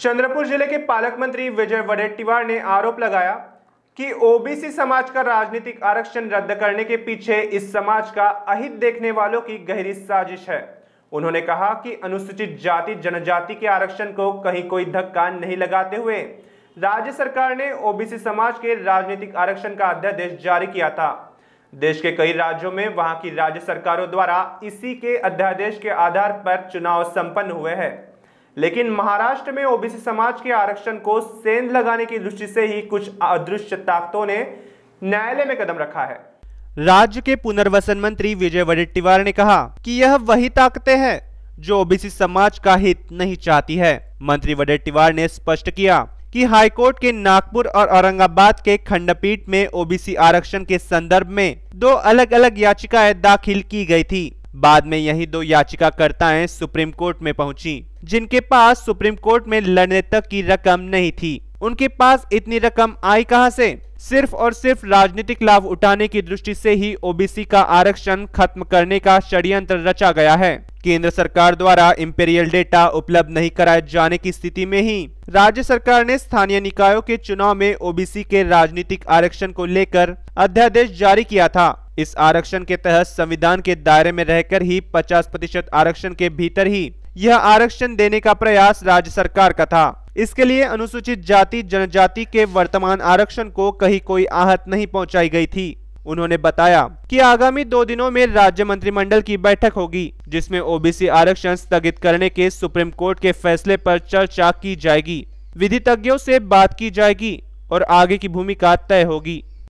चंद्रपुर जिले के पालक मंत्री विजय वडेट्टीवार ने आरोप लगाया कि ओबीसी समाज का राजनीतिक आरक्षण रद्द करने के पीछे इस समाज का अहित देखने वालों की गहरी साजिश है उन्होंने कहा कि अनुसूचित जाति जनजाति के आरक्षण को कहीं कोई धक्का नहीं लगाते हुए राज्य सरकार ने ओबीसी समाज के राजनीतिक आरक्षण का अध्यादेश जारी किया था देश के कई राज्यों में वहां की राज्य सरकारों द्वारा इसी के अध्यादेश के आधार पर चुनाव संपन्न हुए हैं लेकिन महाराष्ट्र में ओबीसी समाज के आरक्षण को सेंध लगाने की दृष्टि से ही कुछ अदृश्य ताकतों ने न्यायालय में कदम रखा है राज्य के पुनर्वसन मंत्री विजय वडेट्टीवार ने कहा कि यह वही ताकतें हैं जो ओबीसी समाज का हित नहीं चाहती है मंत्री वडेट्टीवार ने स्पष्ट किया कि हाईकोर्ट के नागपुर और औरंगाबाद के खंडपीठ में ओबीसी आरक्षण के संदर्भ में दो अलग अलग याचिकाएं दाखिल की गई थी बाद में यही दो याचिकाकर्ताएं सुप्रीम कोर्ट में पहुंची जिनके पास सुप्रीम कोर्ट में लड़ने तक की रकम नहीं थी उनके पास इतनी रकम आई कहां से सिर्फ और सिर्फ राजनीतिक लाभ उठाने की दृष्टि से ही ओबीसी का आरक्षण खत्म करने का षड्यंत्र रचा गया है केंद्र सरकार द्वारा इम्पेरियल डेटा उपलब्ध नहीं कराए जाने की स्थिति में ही राज्य सरकार ने स्थानीय निकायों के चुनाव में ओबीसी के राजनीतिक आरक्षण को लेकर अध्यादेश जारी किया था इस आरक्षण के तहत संविधान के दायरे में रहकर ही 50 प्रतिशत आरक्षण के भीतर ही यह आरक्षण देने का प्रयास राज्य सरकार का था इसके लिए अनुसूचित जाति जनजाति के वर्तमान आरक्षण को कहीं कोई आहत नहीं पहुँचाई गयी थी उन्होंने बताया कि आगामी दो दिनों में राज्य मंत्रिमंडल की बैठक होगी जिसमें ओबीसी आरक्षण स्थगित करने के सुप्रीम कोर्ट के फैसले पर चर्चा की जाएगी विधितज्ञों से बात की जाएगी और आगे की भूमिका तय होगी